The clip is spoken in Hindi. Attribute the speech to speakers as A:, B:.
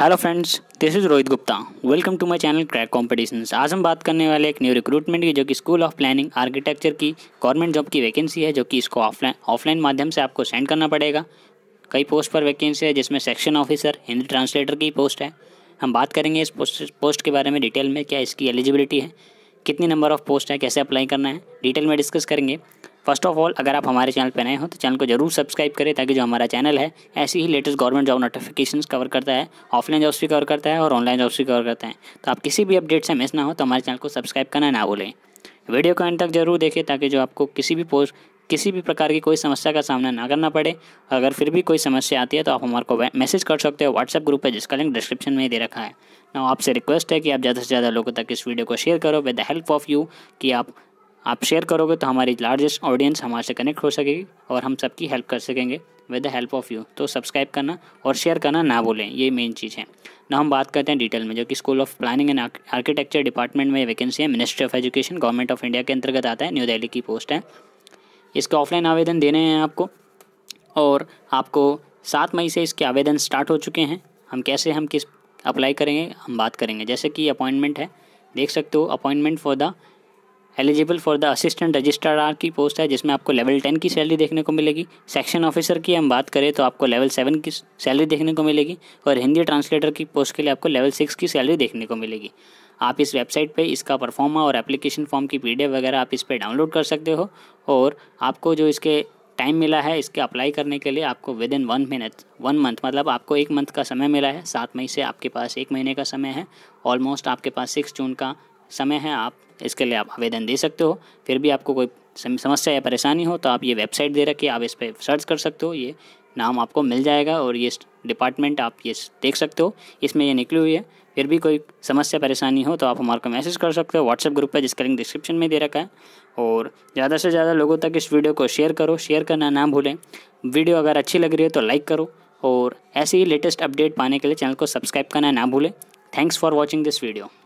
A: hello friends this is Rohit Gupta welcome to my channel crack competition आज हम बात करने वाले एक न्यू रिक्रूटमेंट की जो कि स्कूल ऑफ प्लानिंग आर्किटेक्चर की गवर्नमेंट जॉब की वैकेंसी है जो कि इसको ऑफलाइन ऑफलाइन माध्यम से आपको सेंड करना पड़ेगा कई पोस्ट पर वैकेंसी है जिसमें सेक्शन ऑफिसर हिंदी ट्रांसलेटर की पोस्ट है हम बात करेंगे इस पोस्ट पोस्ट के बारे में डिटेल में क्या इसकी एलिजिबिलिटी है कितनी नंबर ऑफ़ पोस्ट है कैसे अप्लाई करना है डिटेल में डिस्कस करेंगे फर्स्ट ऑफ ऑल अगर आप हमारे चैनल पर नए हो तो चैनल को जरूर सब्सक्राइब करें ताकि जो हमारा चैनल है ऐसी ही latest government job notification cover करता है ऑफलाइन जॉब्स भी कवर करता है और ऑनलाइन जॉब्स भी कवर करता है तो आप किसी भी अपडेट से मिस ना हो तो हमारे चैनल को सब्सक्राइब करना ना भूलें वीडियो को एंड तक जरूर देखें ताकि जो आपको किसी भी पोस्ट किसी भी प्रकार की कोई समस्या का सामना ना करना पड़े अगर फिर भी कोई समस्या आती है तो आप हमारे को मैसेज कर सकते हो व्हाट्सएप ग्रुप है जिसका लिंक डिस्क्रिप्शन में ही दे रखा है ना आपसे रिक्वेस्ट है कि आप ज़्यादा से ज़्यादा लोगों तक इस वीडियो को शेयर करो with the help of you कि आप आप शेयर करोगे तो हमारी लार्जेस्ट ऑडियंस हमारे से कनेक्ट हो सकेगी और हम सबकी हेल्प कर सकेंगे with the help of you तो सब्सक्राइब करना और शेयर करना ना बोलें ये मेन चीज़ है ना हम बात करते हैं डिटेल में जो कि school of planning and architecture department में वैकेंसी है ministry of education government of India के अंतर्गत आता है न्यू दिल्ली की पोस्ट है इसका ऑफलाइन आवेदन देने हैं आपको और आपको सात मई से इसके आवेदन स्टार्ट हो चुके हैं हम कैसे हम किस अप्लाई करेंगे हम बात करेंगे जैसे कि अपॉइंटमेंट है देख सकते हो appointment for the eligible for the assistant registrar की पोस्ट है जिसमें आपको लेवल टेन की सैलरी देखने को मिलेगी सेक्शन ऑफिसर की हम बात करें तो आपको लेवल सेवन की सैलरी देखने को मिलेगी और हिंदी ट्रांसलेटर की पोस्ट के लिए आपको लेवल सिक्स की सैलरी देखने को मिलेगी आप इस वेबसाइट पे इसका परफॉर्मा और एप्लीकेशन फॉर्म की पी वगैरह आप इस पर डाउनलोड कर सकते हो और आपको जो इसके टाइम मिला है इसके अप्लाई करने के लिए आपको within one minute one month मतलब आपको एक मंथ का समय मिला है सात मई से आपके पास एक महीने का समय है ऑलमोस्ट आपके पास सिक्स जून का समय है आप इसके लिए आप आवेदन दे सकते हो फिर भी आपको कोई समस्या या परेशानी हो तो आप ये वेबसाइट दे रखिए आप इस पर सर्च कर सकते हो ये नाम आपको मिल जाएगा और ये डिपार्टमेंट आप ये देख सकते हो इसमें ये निकली हुई है फिर भी कोई समस्या परेशानी हो तो आप हमारे को मैसेज कर सकते हो व्हाट्सएप ग्रुप है जिसका लिंक डिस्क्रिप्शन में दे रखा है और ज़्यादा से ज़्यादा लोगों तक इस वीडियो को शेयर करो शेयर करना ना भूलें वीडियो अगर अच्छी लग रही है तो लाइक करो और ऐसे ही लेटेस्ट अपडेट पाने के लिए चैनल को सब्सक्राइब करना ना भूलें thanks for watching this video